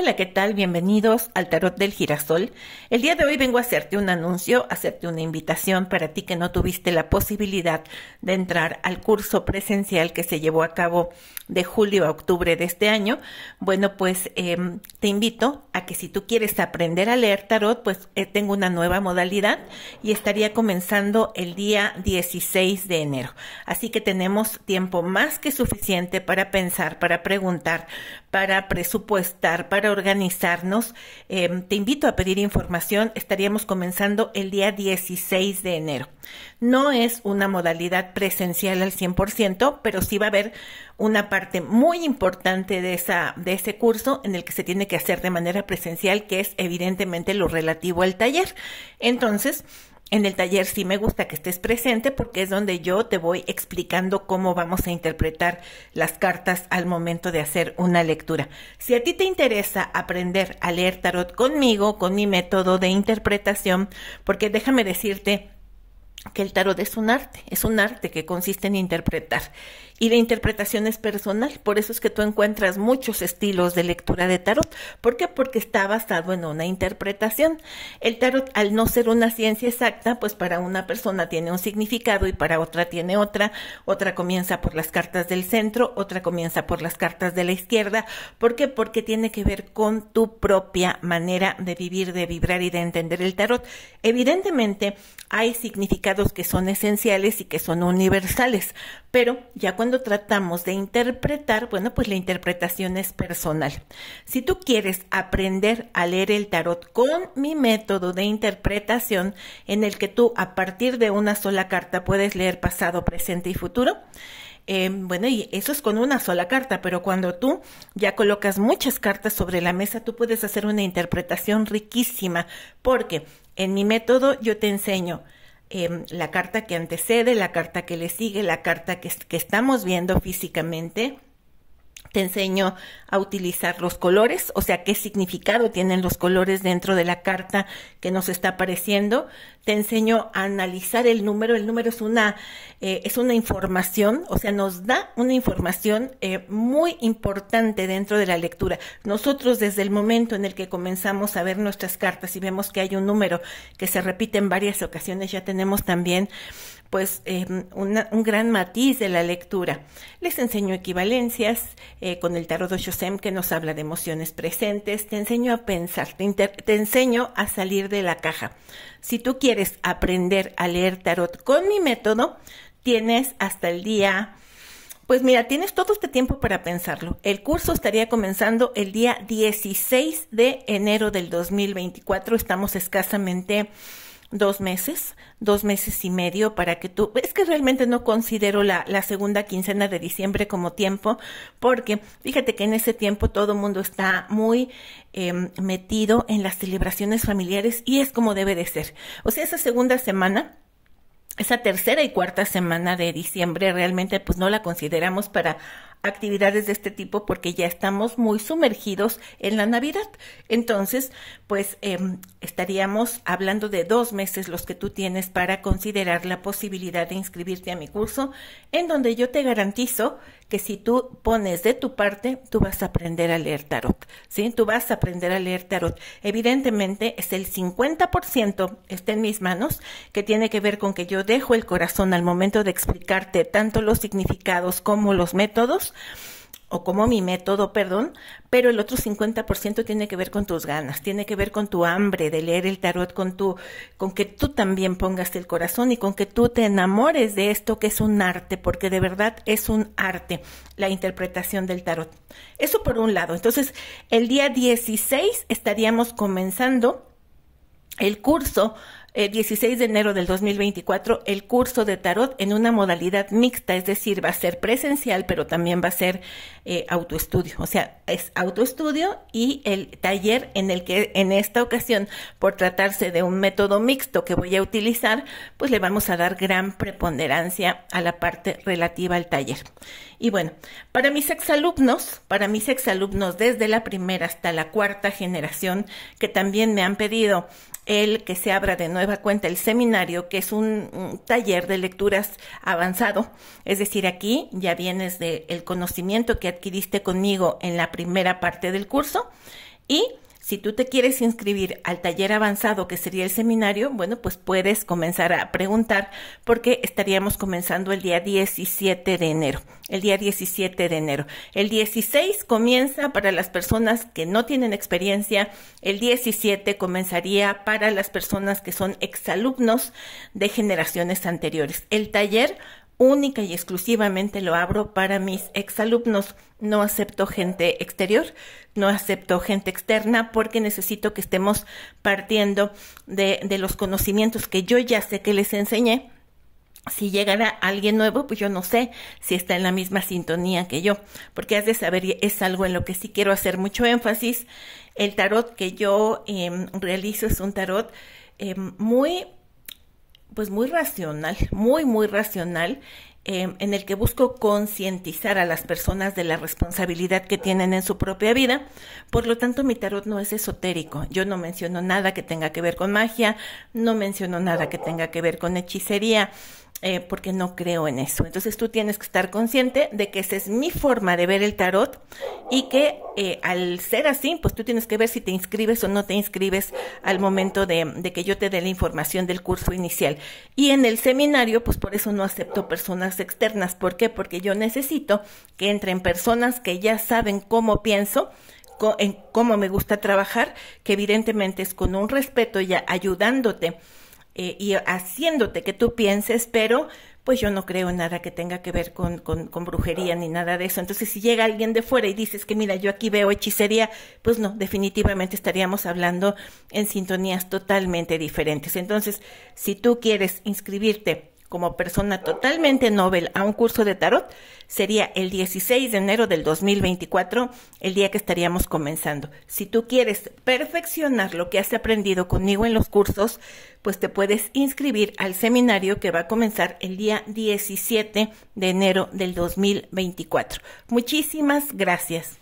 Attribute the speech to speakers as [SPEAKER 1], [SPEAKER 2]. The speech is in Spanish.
[SPEAKER 1] Hola, ¿qué tal? Bienvenidos al Tarot del Girasol. El día de hoy vengo a hacerte un anuncio, hacerte una invitación para ti que no tuviste la posibilidad de entrar al curso presencial que se llevó a cabo de julio a octubre de este año. Bueno, pues em, te invito a que si tú quieres aprender a leer tarot, pues eh, tengo una nueva modalidad y estaría comenzando el día 16 de enero. Así que tenemos tiempo más que suficiente para pensar, para preguntar, para presupuestar, para organizarnos, em, te invito a pedir información. Estaríamos comenzando el día 16 de enero. No es una modalidad presencial al 100%, pero sí va a haber una parte muy importante de, esa, de ese curso en el que se tiene que hacer de manera presencial, que es evidentemente lo relativo al taller. Entonces, en el taller sí me gusta que estés presente porque es donde yo te voy explicando cómo vamos a interpretar las cartas al momento de hacer una lectura. Si a ti te interesa aprender a leer tarot conmigo, con mi método de interpretación, porque déjame decirte, que el tarot es un arte, es un arte que consiste en interpretar y la interpretación es personal, por eso es que tú encuentras muchos estilos de lectura de tarot, ¿por qué? Porque está basado en una interpretación. El tarot al no ser una ciencia exacta, pues para una persona tiene un significado y para otra tiene otra, otra comienza por las cartas del centro, otra comienza por las cartas de la izquierda, ¿por qué? Porque tiene que ver con tu propia manera de vivir, de vibrar y de entender el tarot. Evidentemente hay significados que son esenciales y que son universales, pero ya cuando tratamos de interpretar, bueno, pues la interpretación es personal. Si tú quieres aprender a leer el tarot con mi método de interpretación, en el que tú a partir de una sola carta puedes leer pasado, presente y futuro, eh, bueno, y eso es con una sola carta, pero cuando tú ya colocas muchas cartas sobre la mesa, tú puedes hacer una interpretación riquísima, porque en mi método yo te enseño Em, la carta que antecede, la carta que le sigue, la carta que estamos viendo físicamente te enseño a utilizar los colores, o sea, qué significado tienen los colores dentro de la carta que nos está apareciendo. Te enseño a analizar el número. El número es una, eh, es una información, o sea, nos da una información eh, muy importante dentro de la lectura. Nosotros desde el momento en el que comenzamos a ver nuestras cartas y vemos que hay un número que se repite en varias ocasiones, ya tenemos también pues eh, un gran matiz de la lectura. Les enseño equivalencias eh, con el tarot de Shosem que nos habla de emociones presentes, te enseño a pensar, te, te enseño a salir de la caja. Si tú quieres aprender a leer tarot con mi método, tienes hasta el día pues mira, tienes todo este tiempo para pensarlo. El curso estaría comenzando el día 16 de enero del 2024. Estamos escasamente dos meses, dos meses y medio para que tú, es que realmente no considero la, segunda quincena de diciembre como tiempo, porque fíjate que en ese tiempo todo el mundo está muy em, metido en las celebraciones familiares y es como debe de ser. O sea, esa segunda semana esa tercera y cuarta semana de diciembre realmente pues no la consideramos para actividades de este tipo porque ya estamos muy sumergidos en la Navidad. Entonces, pues em, estaríamos hablando de dos meses los que tú tienes para considerar la posibilidad de inscribirte a mi curso, en donde yo te garantizo que si tú pones de tu parte, tú vas a aprender a leer tarot, ¿sí? Tú vas a aprender a leer tarot. Evidentemente, es el 50% está en mis manos, que tiene que ver con que yo dejo el corazón al momento de explicarte tanto los significados como los métodos o como mi método, perdón, pero el otro 50% tiene que ver con tus ganas, tiene que ver con tu hambre de leer el tarot, con tu con que tú también pongas el corazón y con que tú te enamores de esto que es un arte, porque de verdad es un arte la interpretación del tarot. Eso por un lado. Entonces, el día 16 estaríamos comenzando el curso el eh, 16 de enero del 2024 el curso de tarot en una modalidad mixta, es decir, va a ser presencial, pero también va a ser eh, autoestudio. O sea, es autoestudio y el taller en el que en esta ocasión, por tratarse de un método mixto que voy a utilizar, pues le vamos a dar gran preponderancia a la parte relativa al taller. Y bueno, para mis exalumnos, para mis exalumnos desde la primera hasta la cuarta generación, que también me han pedido el que se abra de nueva cuenta el seminario, que es un, taller de lecturas avanzado. Es decir, aquí ya vienes del conocimiento que adquiriste conmigo en la primera parte del curso y si tú te quieres inscribir al taller avanzado que sería el seminario, bueno, pues puedes comenzar a preguntar porque estaríamos comenzando el día 17 de enero. El día 17 de enero. El 16 comienza para las personas que no tienen experiencia. El 17 comenzaría para las personas que son exalumnos de generaciones anteriores. El taller única y exclusivamente lo abro para mis exalumnos. No acepto gente exterior, no acepto gente externa porque necesito que estemos partiendo de, los conocimientos que yo ya sé que les enseñé si llegara alguien nuevo, pues yo no sé si está en la misma sintonía que yo, porque has de saber, es algo en lo que sí quiero hacer mucho énfasis. El tarot que yo em, realizo es un tarot em, muy pues muy racional, muy, muy racional, em, en el que busco concientizar a las personas de la responsabilidad que tienen en su propia vida. Por lo tanto, mi tarot no es esotérico. Yo no menciono nada que tenga que ver con magia, no menciono nada que tenga que ver con hechicería. Eh, porque no creo en eso. Entonces tú tienes que estar consciente de que esa es mi forma de ver el tarot y que eh, al ser así, pues tú tienes que ver si te inscribes o no te inscribes al momento de, de, que yo te dé la información del curso inicial. Y en el seminario, pues por eso no acepto personas externas. ¿Por qué? Porque yo necesito que entren personas que ya saben cómo pienso en cómo me gusta trabajar, que evidentemente es con un respeto y ayudándote eh, y haciéndote que tú pienses, pero pues yo no creo en nada que tenga que ver con, con, con, brujería ni nada de eso. Entonces, si llega alguien de fuera y dices que, mira, yo aquí veo hechicería, pues no, definitivamente estaríamos hablando en sintonías totalmente diferentes. Entonces, si tú quieres inscribirte como persona totalmente novel a un curso de tarot sería el 16 de enero del 2024, el día que estaríamos comenzando. Si tú quieres perfeccionar lo que has aprendido conmigo en los cursos, pues te puedes inscribir al seminario que va a comenzar el día 17 de enero del 2024. Muchísimas gracias.